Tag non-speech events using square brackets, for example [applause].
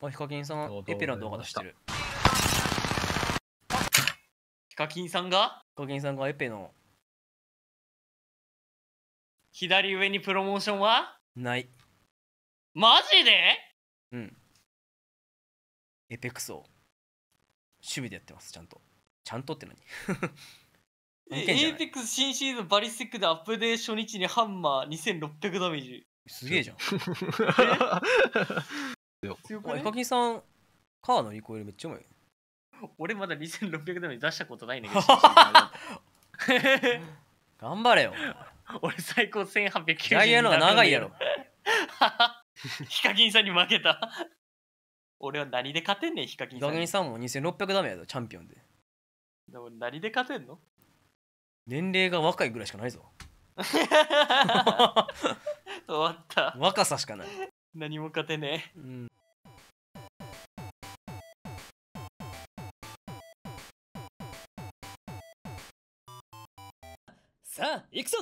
あ、ヒカキンさんエペの動画出してるヒカキンさんがヒカキンさんがエペの左上にプロモーションはないマジでうんエペクソ趣味でやってますちゃんとちゃんとって何 [laughs] エーペックス新シーズンバリスティックでアップデー初日にハンマー2600ダメージすげえじゃん [laughs] よ。ヒカキンさん、カーのリコイルめっちゃうまい。俺まだ2600でも出したことないね頑張れよ。俺最高1890円。ダイヤのが長いやろ。[laughs] ヒカキンさんに負けた。俺は何で勝てんねん、ヒカキンさん。ヒカキンさんも2600ダメやぞ、チャンピオンで。でも何で勝てんの年齢が若いぐらいしかないぞ。[laughs] 終わった。若さしかない。何も勝てねえ。うんさあ、行くぞ